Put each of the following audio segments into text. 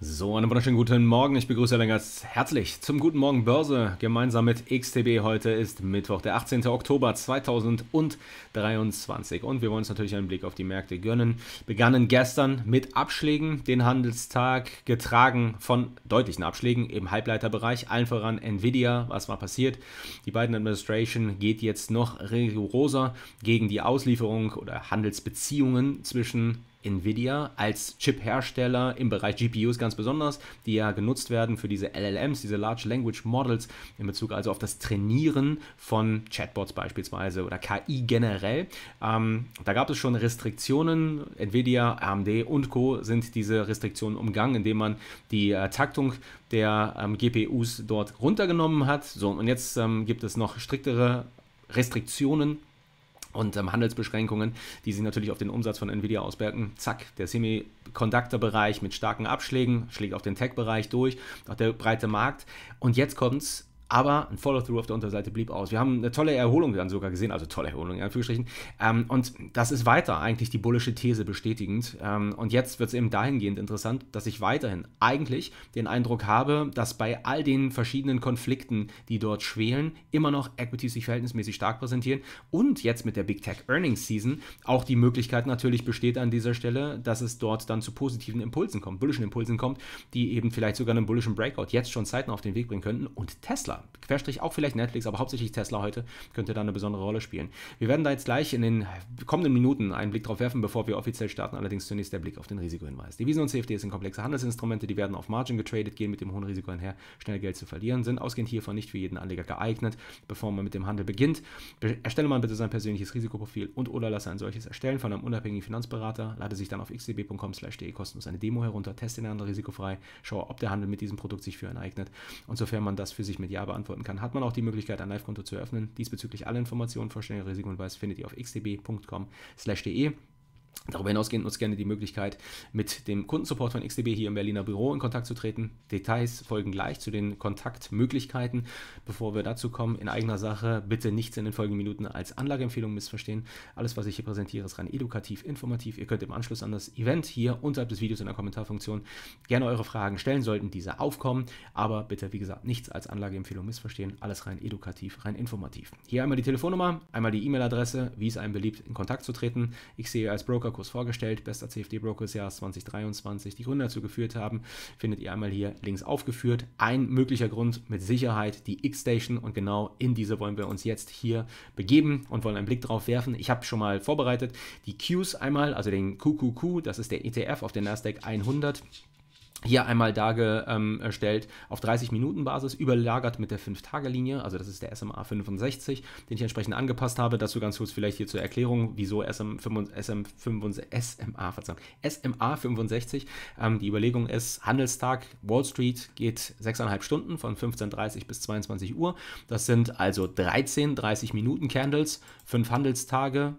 So, einen wunderschönen guten Morgen. Ich begrüße alle ganz herzlich zum Guten Morgen Börse gemeinsam mit XTB. Heute ist Mittwoch, der 18. Oktober 2023 und wir wollen uns natürlich einen Blick auf die Märkte gönnen. Begannen gestern mit Abschlägen den Handelstag, getragen von deutlichen Abschlägen im Halbleiterbereich, allen voran Nvidia. Was war passiert? Die Biden Administration geht jetzt noch rigoroser gegen die Auslieferung oder Handelsbeziehungen zwischen Nvidia als Chip-Hersteller im Bereich GPUs ganz besonders, die ja genutzt werden für diese LLMs, diese Large Language Models, in Bezug also auf das Trainieren von Chatbots beispielsweise oder KI generell. Ähm, da gab es schon Restriktionen. Nvidia, AMD und Co. sind diese Restriktionen umgangen, indem man die äh, Taktung der ähm, GPUs dort runtergenommen hat. So, und jetzt ähm, gibt es noch striktere Restriktionen und ähm, Handelsbeschränkungen, die sich natürlich auf den Umsatz von Nvidia auswirken. Zack, der Semiconductor-Bereich mit starken Abschlägen schlägt auf den Tech-Bereich durch, auch der breite Markt. Und jetzt kommt's, aber ein Follow-through auf der Unterseite blieb aus. Wir haben eine tolle Erholung dann sogar gesehen, also tolle Erholung in Anführungsstrichen. Ähm, und das ist weiter eigentlich die bullische These bestätigend. Ähm, und jetzt wird es eben dahingehend interessant, dass ich weiterhin eigentlich den Eindruck habe, dass bei all den verschiedenen Konflikten, die dort schwelen, immer noch Equities sich verhältnismäßig stark präsentieren. Und jetzt mit der Big Tech Earnings Season auch die Möglichkeit natürlich besteht an dieser Stelle, dass es dort dann zu positiven Impulsen kommt, bullischen Impulsen kommt, die eben vielleicht sogar einen bullischen Breakout jetzt schon zeitnah auf den Weg bringen könnten. Und Tesla Querstrich auch vielleicht Netflix, aber hauptsächlich Tesla heute könnte da eine besondere Rolle spielen. Wir werden da jetzt gleich in den kommenden Minuten einen Blick drauf werfen, bevor wir offiziell starten. Allerdings zunächst der Blick auf den Risikohinweis. Devisen und CFDs sind komplexe Handelsinstrumente, die werden auf Margin getradet, gehen mit dem hohen Risiko einher, schnell Geld zu verlieren, sind ausgehend hiervon nicht für jeden Anleger geeignet. Bevor man mit dem Handel beginnt, erstelle man bitte sein persönliches Risikoprofil und oder lasse ein solches erstellen von einem unabhängigen Finanzberater, lade sich dann auf xdb.com/de kostenlos eine Demo herunter, teste den Handel risikofrei, schaue, ob der Handel mit diesem Produkt sich für einen eignet und sofern man das für sich mit Ja beantworten kann, hat man auch die Möglichkeit, ein Live-Konto zu eröffnen. Diesbezüglich alle Informationen, Vorstellungen, Risiken und Weiß findet ihr auf xdb.com/de. Darüber hinaus gehen uns gerne die Möglichkeit, mit dem Kundensupport von XDB hier im Berliner Büro in Kontakt zu treten. Details folgen gleich zu den Kontaktmöglichkeiten. Bevor wir dazu kommen, in eigener Sache bitte nichts in den folgenden Minuten als Anlageempfehlung missverstehen. Alles, was ich hier präsentiere, ist rein edukativ, informativ. Ihr könnt im Anschluss an das Event hier unterhalb des Videos in der Kommentarfunktion gerne eure Fragen stellen, sollten diese aufkommen. Aber bitte, wie gesagt, nichts als Anlageempfehlung missverstehen. Alles rein edukativ, rein informativ. Hier einmal die Telefonnummer, einmal die E-Mail-Adresse, wie es einem beliebt, in Kontakt zu treten. Ich sehe als Broker Brokerkurs vorgestellt, bester CFD-Broker des Jahres 2023, die Gründe dazu geführt haben, findet ihr einmal hier links aufgeführt. Ein möglicher Grund mit Sicherheit die X-Station und genau in diese wollen wir uns jetzt hier begeben und wollen einen Blick drauf werfen. Ich habe schon mal vorbereitet die Qs einmal, also den QQQ, das ist der ETF auf den Nasdaq 100 hier einmal dargestellt ähm, auf 30 Minuten Basis, überlagert mit der 5-Tage-Linie, also das ist der SMA 65, den ich entsprechend angepasst habe. Dazu ganz kurz vielleicht hier zur Erklärung, wieso SM, SM, SMA, Verzeihung, SMA 65. Ähm, die Überlegung ist, Handelstag, Wall Street geht 6,5 Stunden von 15.30 bis 22 Uhr. Das sind also 13 30 Minuten Candles, 5 Handelstage,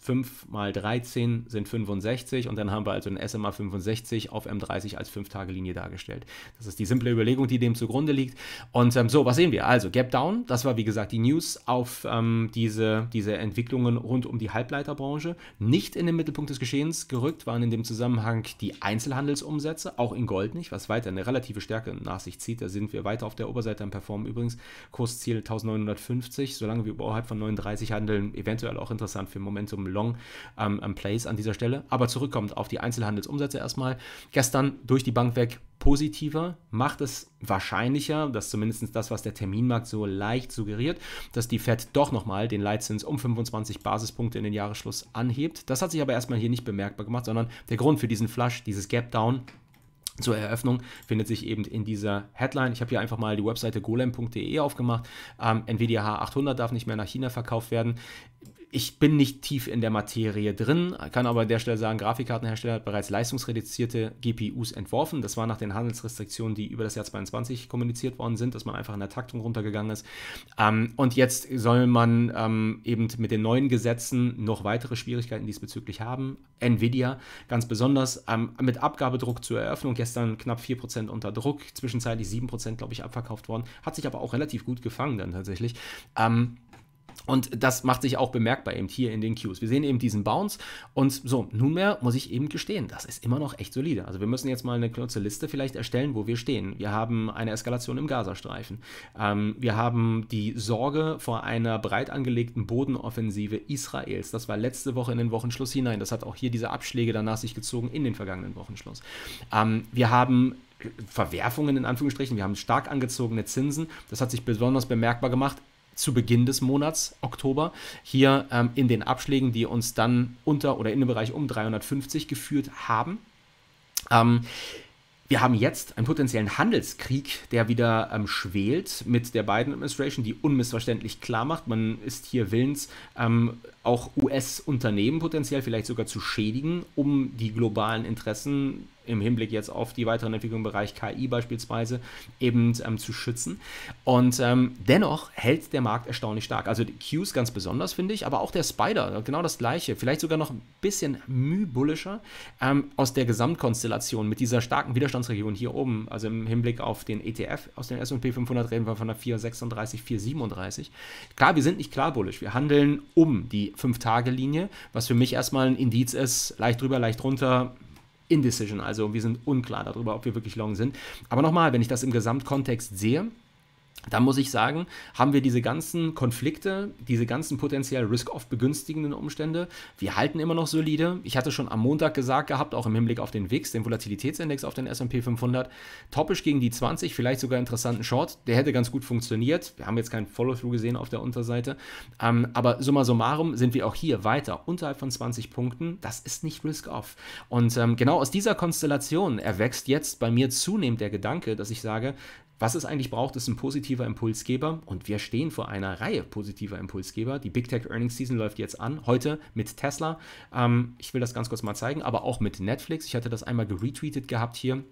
5 mal 13 sind 65 und dann haben wir also ein SMA 65 auf M30 als 5-Tage-Linie dargestellt. Das ist die simple Überlegung, die dem zugrunde liegt. Und ähm, so, was sehen wir? Also Gap Down, das war wie gesagt die News auf ähm, diese, diese Entwicklungen rund um die Halbleiterbranche. Nicht in den Mittelpunkt des Geschehens gerückt waren in dem Zusammenhang die Einzelhandelsumsätze, auch in Gold nicht, was weiter eine relative Stärke nach sich zieht. Da sind wir weiter auf der Oberseite am Performen übrigens. Kursziel 1950, solange wir oberhalb von 39 handeln, eventuell auch interessant für Momentum Long ähm, ähm, Plays an dieser Stelle. Aber zurückkommt auf die Einzelhandelsumsätze erstmal. Gestern durch die Bank weg positiver, macht es wahrscheinlicher, dass zumindest das, was der Terminmarkt so leicht suggeriert, dass die Fed doch nochmal den Leitzins um 25 Basispunkte in den Jahresschluss anhebt. Das hat sich aber erstmal hier nicht bemerkbar gemacht, sondern der Grund für diesen Flush, dieses Gap Down, zur Eröffnung findet sich eben in dieser Headline. Ich habe hier einfach mal die Webseite golem.de aufgemacht. Ähm, Nvidia H800 darf nicht mehr nach China verkauft werden ich bin nicht tief in der Materie drin, kann aber an der Stelle sagen, Grafikkartenhersteller hat bereits leistungsreduzierte GPUs entworfen. Das war nach den Handelsrestriktionen, die über das Jahr 22 kommuniziert worden sind, dass man einfach in der Taktung runtergegangen ist. Ähm, und jetzt soll man ähm, eben mit den neuen Gesetzen noch weitere Schwierigkeiten diesbezüglich haben. Nvidia ganz besonders ähm, mit Abgabedruck zur Eröffnung, gestern knapp 4% unter Druck, zwischenzeitlich 7% glaube ich abverkauft worden, hat sich aber auch relativ gut gefangen dann tatsächlich. Ähm, und das macht sich auch bemerkbar eben hier in den Cues. Wir sehen eben diesen Bounce und so, nunmehr muss ich eben gestehen, das ist immer noch echt solide. Also wir müssen jetzt mal eine kurze Liste vielleicht erstellen, wo wir stehen. Wir haben eine Eskalation im Gazastreifen. Ähm, wir haben die Sorge vor einer breit angelegten Bodenoffensive Israels. Das war letzte Woche in den Wochenschluss hinein. Das hat auch hier diese Abschläge danach sich gezogen in den vergangenen Wochenschluss. Ähm, wir haben Verwerfungen in Anführungsstrichen. Wir haben stark angezogene Zinsen. Das hat sich besonders bemerkbar gemacht zu Beginn des Monats Oktober hier ähm, in den Abschlägen, die uns dann unter oder in den Bereich um 350 geführt haben. Ähm, wir haben jetzt einen potenziellen Handelskrieg, der wieder ähm, schwelt mit der Biden-Administration, die unmissverständlich klar macht, man ist hier willens, ähm, auch US-Unternehmen potenziell vielleicht sogar zu schädigen, um die globalen Interessen im Hinblick jetzt auf die weiteren Entwicklungen im Bereich KI beispielsweise eben ähm, zu schützen. Und ähm, dennoch hält der Markt erstaunlich stark. Also die Qs ganz besonders, finde ich, aber auch der Spider, genau das gleiche. Vielleicht sogar noch ein bisschen mühbullischer ähm, aus der Gesamtkonstellation mit dieser starken Widerstandsregion hier oben. Also im Hinblick auf den ETF aus den S&P 500 reden wir von der 436, 437. Klar, wir sind nicht klar bullisch. Wir handeln um die 5-Tage-Linie, was für mich erstmal ein Indiz ist, leicht drüber, leicht runter, Indecision. Also wir sind unklar darüber, ob wir wirklich long sind. Aber nochmal, wenn ich das im Gesamtkontext sehe, da muss ich sagen, haben wir diese ganzen Konflikte, diese ganzen potenziell Risk-Off begünstigenden Umstände, wir halten immer noch solide. Ich hatte schon am Montag gesagt gehabt, auch im Hinblick auf den WIX, den Volatilitätsindex auf den S&P 500, topisch gegen die 20, vielleicht sogar interessanten Short, der hätte ganz gut funktioniert. Wir haben jetzt keinen Follow-through gesehen auf der Unterseite, ähm, aber summa summarum sind wir auch hier weiter unterhalb von 20 Punkten. Das ist nicht Risk-Off. Und ähm, genau aus dieser Konstellation erwächst jetzt bei mir zunehmend der Gedanke, dass ich sage, was es eigentlich braucht, ist ein positiver Impulsgeber und wir stehen vor einer Reihe positiver Impulsgeber. Die Big Tech Earnings Season läuft jetzt an, heute mit Tesla. Ähm, ich will das ganz kurz mal zeigen, aber auch mit Netflix. Ich hatte das einmal geretweetet gehabt hier.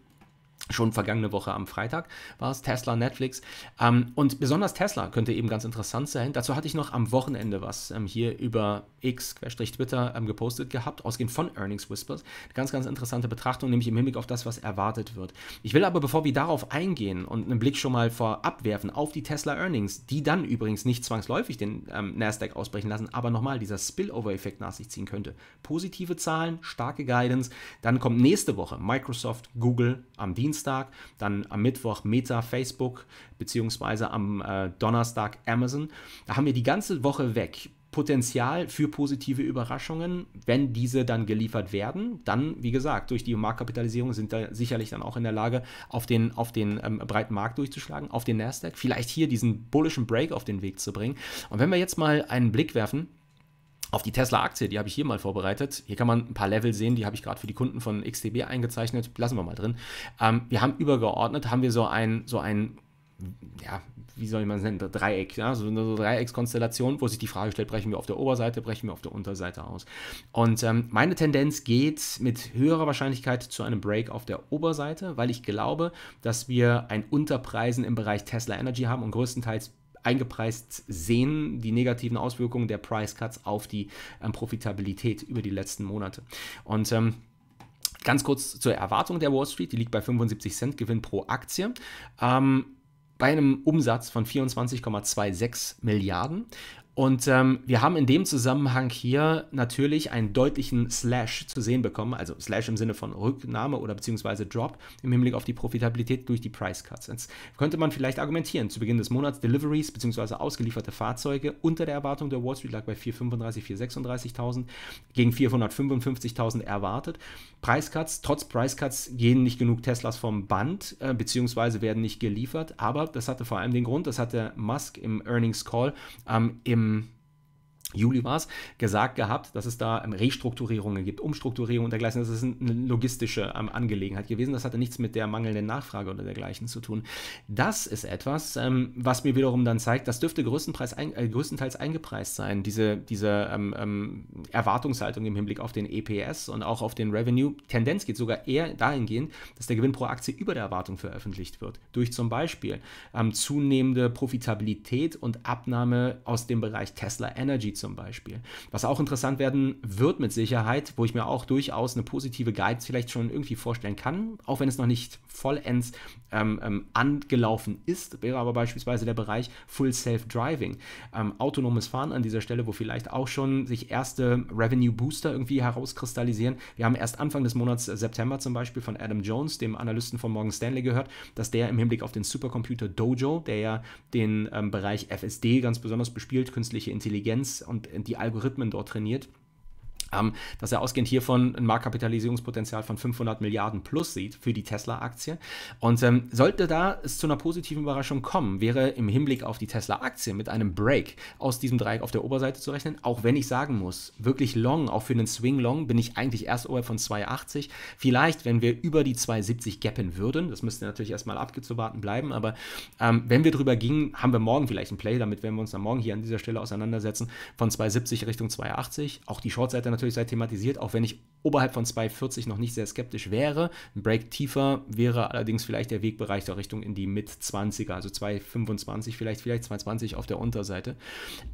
Schon vergangene Woche am Freitag war es Tesla, Netflix. Ähm, und besonders Tesla könnte eben ganz interessant sein. Dazu hatte ich noch am Wochenende was ähm, hier über X-Twitter ähm, gepostet gehabt, ausgehend von Earnings Whispers. Eine ganz, ganz interessante Betrachtung, nämlich im Hinblick auf das, was erwartet wird. Ich will aber, bevor wir darauf eingehen und einen Blick schon mal vorab werfen auf die Tesla Earnings, die dann übrigens nicht zwangsläufig den Nasdaq ausbrechen lassen, aber nochmal dieser Spillover-Effekt nach sich ziehen könnte. Positive Zahlen, starke Guidance. Dann kommt nächste Woche Microsoft, Google am Dienstag. Dienstag, dann am Mittwoch Meta, Facebook, beziehungsweise am äh, Donnerstag Amazon. Da haben wir die ganze Woche weg. Potenzial für positive Überraschungen, wenn diese dann geliefert werden, dann, wie gesagt, durch die Marktkapitalisierung sind wir sicherlich dann auch in der Lage, auf den, auf den ähm, breiten Markt durchzuschlagen, auf den Nasdaq, vielleicht hier diesen bullischen Break auf den Weg zu bringen. Und wenn wir jetzt mal einen Blick werfen, auf die Tesla-Aktie, die habe ich hier mal vorbereitet. Hier kann man ein paar Level sehen, die habe ich gerade für die Kunden von XTB eingezeichnet. Lassen wir mal drin. Ähm, wir haben übergeordnet, haben wir so ein, so ein ja, wie soll man es nennen, Dreieck, ja? so eine Dreieckskonstellation, wo sich die Frage stellt, brechen wir auf der Oberseite, brechen wir auf der Unterseite aus. Und ähm, meine Tendenz geht mit höherer Wahrscheinlichkeit zu einem Break auf der Oberseite, weil ich glaube, dass wir ein Unterpreisen im Bereich Tesla Energy haben und größtenteils eingepreist sehen, die negativen Auswirkungen der Price Cuts auf die ähm, Profitabilität über die letzten Monate. Und ähm, ganz kurz zur Erwartung der Wall Street, die liegt bei 75 Cent Gewinn pro Aktie. Ähm, bei einem Umsatz von 24,26 Milliarden und ähm, wir haben in dem Zusammenhang hier natürlich einen deutlichen Slash zu sehen bekommen, also Slash im Sinne von Rücknahme oder beziehungsweise Drop im Hinblick auf die Profitabilität durch die Price Cuts. Jetzt könnte man vielleicht argumentieren, zu Beginn des Monats Deliveries beziehungsweise ausgelieferte Fahrzeuge unter der Erwartung der Wall Street lag bei 435.000, 436.000 gegen 455.000 erwartet. Price Cuts, trotz Price Cuts gehen nicht genug Teslas vom Band äh, beziehungsweise werden nicht geliefert, aber das hatte vor allem den Grund, das hatte Musk im Earnings Call ähm, im um, Juli war es, gesagt gehabt, dass es da ähm, Restrukturierungen gibt, Umstrukturierungen und dergleichen. Das ist eine logistische ähm, Angelegenheit gewesen. Das hatte nichts mit der mangelnden Nachfrage oder dergleichen zu tun. Das ist etwas, ähm, was mir wiederum dann zeigt, das dürfte größtenteils, äh, eingepreist sein, diese, diese ähm, Erwartungshaltung im Hinblick auf den EPS und auch auf den Revenue. Tendenz geht sogar eher dahingehend, dass der Gewinn pro Aktie über der Erwartung veröffentlicht wird. Durch zum Beispiel ähm, zunehmende Profitabilität und Abnahme aus dem Bereich Tesla Energy zum Beispiel. Was auch interessant werden wird mit Sicherheit, wo ich mir auch durchaus eine positive Guide vielleicht schon irgendwie vorstellen kann, auch wenn es noch nicht vollends ähm, ähm, angelaufen ist, wäre aber beispielsweise der Bereich Full Self-Driving. Ähm, autonomes Fahren an dieser Stelle, wo vielleicht auch schon sich erste Revenue Booster irgendwie herauskristallisieren. Wir haben erst Anfang des Monats September zum Beispiel von Adam Jones, dem Analysten von Morgan Stanley, gehört, dass der im Hinblick auf den Supercomputer Dojo, der ja den ähm, Bereich FSD ganz besonders bespielt, künstliche Intelligenz, und äh, die Algorithmen dort trainiert ähm, dass er ausgehend hiervon ein Marktkapitalisierungspotenzial von 500 Milliarden plus sieht für die Tesla-Aktie. Und ähm, sollte da es zu einer positiven Überraschung kommen, wäre im Hinblick auf die Tesla-Aktie mit einem Break aus diesem Dreieck auf der Oberseite zu rechnen. Auch wenn ich sagen muss, wirklich long, auch für einen Swing-Long bin ich eigentlich erst oberhalb von 2,80. Vielleicht, wenn wir über die 2,70 gappen würden, das müsste natürlich erstmal abzuwarten bleiben, aber ähm, wenn wir drüber gingen, haben wir morgen vielleicht ein Play, damit werden wir uns dann morgen hier an dieser Stelle auseinandersetzen, von 2,70 Richtung 2,80. Auch die Short-Seite natürlich natürlich sei thematisiert, auch wenn ich oberhalb von 2,40 noch nicht sehr skeptisch wäre. Ein Break tiefer wäre allerdings vielleicht der Wegbereich der Richtung in die mid 20 er also 2,25 vielleicht, vielleicht 2,20 auf der Unterseite.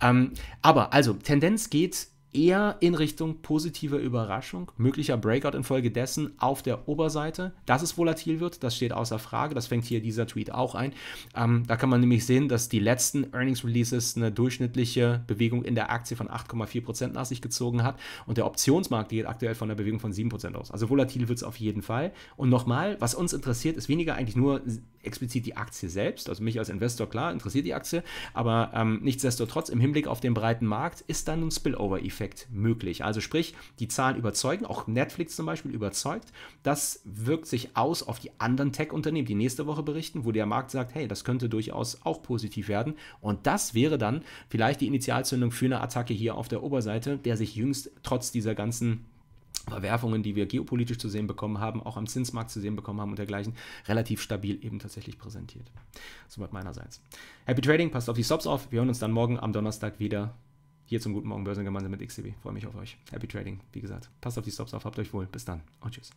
Ähm, aber also, Tendenz geht eher in Richtung positiver Überraschung, möglicher Breakout infolgedessen auf der Oberseite. Dass es volatil wird, das steht außer Frage. Das fängt hier dieser Tweet auch ein. Ähm, da kann man nämlich sehen, dass die letzten Earnings Releases eine durchschnittliche Bewegung in der Aktie von 8,4% nach sich gezogen hat und der Optionsmarkt geht aktuell von einer Bewegung von 7% aus. Also volatil wird es auf jeden Fall. Und nochmal, was uns interessiert, ist weniger eigentlich nur explizit die Aktie selbst. Also mich als Investor, klar, interessiert die Aktie, aber ähm, nichtsdestotrotz im Hinblick auf den breiten Markt ist dann ein Spillover-Effekt Effekt möglich. Also sprich, die Zahlen überzeugen, auch Netflix zum Beispiel überzeugt. Das wirkt sich aus auf die anderen Tech-Unternehmen, die nächste Woche berichten, wo der Markt sagt, hey, das könnte durchaus auch positiv werden. Und das wäre dann vielleicht die Initialzündung für eine Attacke hier auf der Oberseite, der sich jüngst trotz dieser ganzen Verwerfungen, die wir geopolitisch zu sehen bekommen haben, auch am Zinsmarkt zu sehen bekommen haben und dergleichen, relativ stabil eben tatsächlich präsentiert. Soweit meinerseits. Happy Trading, passt auf die Stops auf. Wir hören uns dann morgen am Donnerstag wieder hier zum Guten Morgen Börsen gemeinsam mit XTB. Freue mich auf euch. Happy Trading. Wie gesagt, passt auf die Stops auf, habt euch wohl. Bis dann und oh, tschüss.